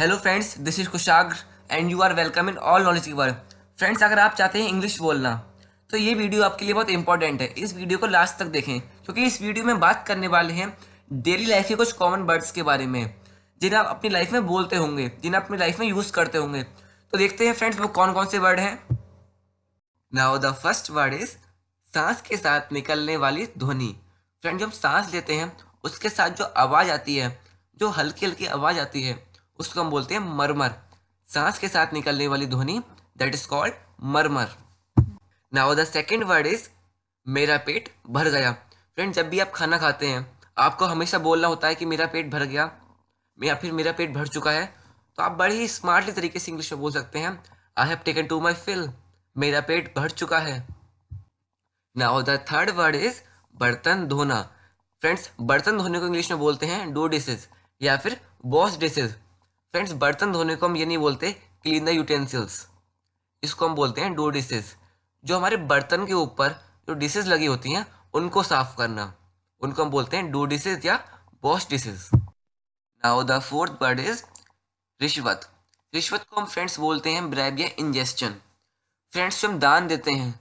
hello friends this is Kushagra and you are welcome in All Knowledge की friends अगर आप चाहते हैं इंग्लिश बोलना तो ये वीडियो आपके लिए बहुत इंपॉर्टेंट है इस वीडियो को लास्ट तक देखें क्योंकि इस वीडियो में बात करने वाले हैं डेली लाइफ के कुछ कॉमन वर्ड्स के बारे में जिन्हें आप अपनी लाइफ में बोलते होंगे जिन्हें अपनी लाइफ में यूज़ करते होंगे तो देखते हैं फ्रेंड्स वो कौन कौन से वर्ड हैं now the first word is सांस के साथ निकलने वाली ध्वनि फ्रेंड जो हम सांस लेते हैं उसके साथ जो आवाज़ आती है जो हल्की हल्की आवाज़ आती है उसको हम बोलते हैं मरमर सांस के साथ निकलने वाली ध्वनि that is called murmur now the second word is मेरा पेट भर गया फ्रेंड जब भी आप खाना खाते हैं आपको हमेशा बोलना होता है कि मेरा पेट भर गया या फिर मेरा पेट भर चुका है तो आप बड़े ही स्मार्टली तरीके से इंग्लिश में बोल सकते हैं I have taken to my fill मेरा पेट भर चुका है now the third word is बर्तन धोना फ्रेंड्स बर्तन धोने को इंग्लिश में बोलते हैं डो डिशेज या फिर वॉश डिशेज फ्रेंड्स बर्तन धोने को हम ये नहीं बोलते क्लीन द यूटेंसिल्स इसको हम बोलते हैं डो डिशेज जो हमारे बर्तन के ऊपर जो डिशेज लगी होती हैं उनको साफ करना उनको हम बोलते हैं do dishes or wash dishes now the fourth word is रिश्वत रिश्वत को हम फ्रेंड्स बोलते हैं ब्रैब या इंजेस्टन फ्रेंड्स जो हम दान देते हैं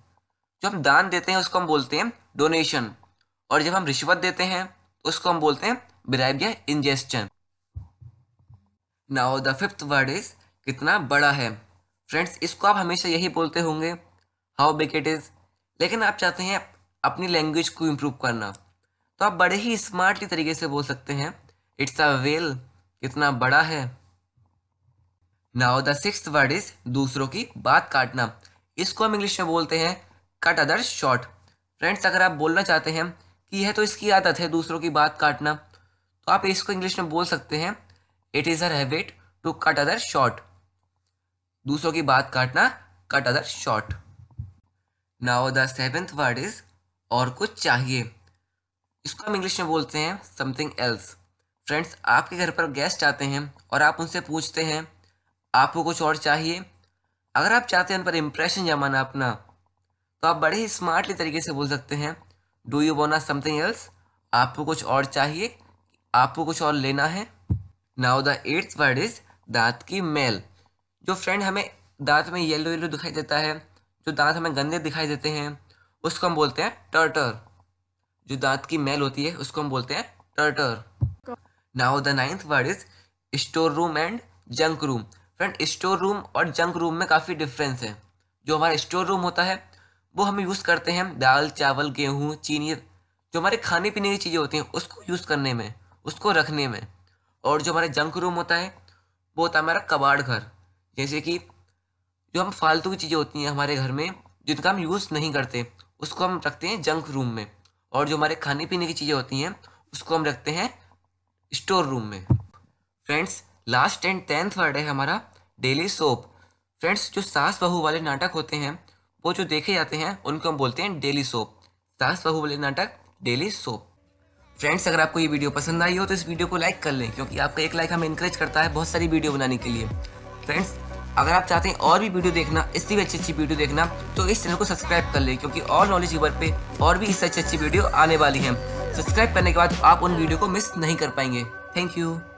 जो हम दान देते हैं उसको हम बोलते हैं डोनेशन और जब हम रिश्वत देते हैं उसको हम बोलते हैं ब्रैब या इंजेस्टन now the fifth word is कितना बड़ा है फ्रेंड्स इसको आप हमेशा यही बोलते होंगे हाउ बिग इट इज़ लेकिन आप चाहते हैं अपनी लैंग्वेज को इम्प्रूव करना तो आप बड़े ही स्मार्टली तरीके से बोल सकते हैं इट्स अ वेल कितना बड़ा है now the six word is दूसरों की बात काटना इसको हम इंग्लिश में बोलते हैं कट अदर शॉर्ट फ्रेंड्स अगर आप बोलना चाहते हैं कि यह तो इसकी आदत है दूसरों की बात काटना तो आप इसको इंग्लिश में बोल सकते हैं it is her habit to cut other short दूसरों की बात काटना cut other short now the seventh word is और कुछ चाहिए इसको हम इंग्लिश में बोलते हैं समथिंग एल्स फ्रेंड्स आपके घर पर गेस्ट आते हैं और आप उनसे पूछते हैं आपको कुछ और चाहिए अगर आप चाहते हैं उन पर इम्प्रेशन जमाना अपना तो आप बड़े ही स्मार्टली तरीके से बोल सकते हैं do you want something else आपको कुछ और चाहिए आपको कुछ और लेना है now the eighth word is दांत की मेल जो फ्रेंड हमें दांत में येलो येलो दिखाई देता है जो दांत हमें गंदे दिखाई देते हैं उसको हम बोलते हैं टर्टर जो दांत की मैल होती है उसको हम बोलते हैं tartar now the ninth word is store room and junk room friend store room और जंक रूम में काफ़ी डिफरेंस है जो हमारा स्टोर रूम होता है वो हम यूज़ करते हैं दाल चावल गेहूँ चीनी जो हमारे खाने पीने की चीज़ें होती हैं उसको यूज़ करने में उसको रखने में और जो हमारा जंक रूम होता है वो होता है हमारा कबाड़ घर जैसे कि जो हम फालतू की चीज़ें होती हैं हमारे घर में जिनका हम यूज़ नहीं करते उसको हम रखते हैं जंक रूम में और जो हमारे खाने पीने की चीज़ें होती हैं उसको हम रखते हैं स्टोर रूम में friends last and tenth word है हमारा डेली सोप फ्रेंड्स जो सास बहू वाले नाटक होते हैं वो जो देखे जाते हैं उनको हम बोलते हैं डेली सोप सास बहू वाले नाटक डेली सोप फ्रेंड्स अगर आपको ये वीडियो पसंद आई हो तो इस वीडियो को लाइक कर लें क्योंकि आपका एक लाइक हमें इंकरेज करता है बहुत सारी वीडियो बनाने के लिए फ्रेंड्स अगर आप चाहते हैं और भी वीडियो देखना इससे भी अच्छी अच्छी वीडियो देखना तो इस चैनल को सब्सक्राइब कर लें क्योंकि और नॉलेज यूवर पर और भी इससे अच्छी अच्छी वीडियो आने वाली हैं सब्सक्राइब करने के बाद आप उन वीडियो को मिस नहीं कर पाएंगे थैंक यू